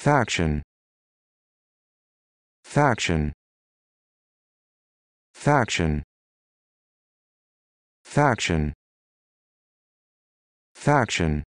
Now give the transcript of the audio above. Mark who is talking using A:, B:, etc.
A: faction faction faction faction faction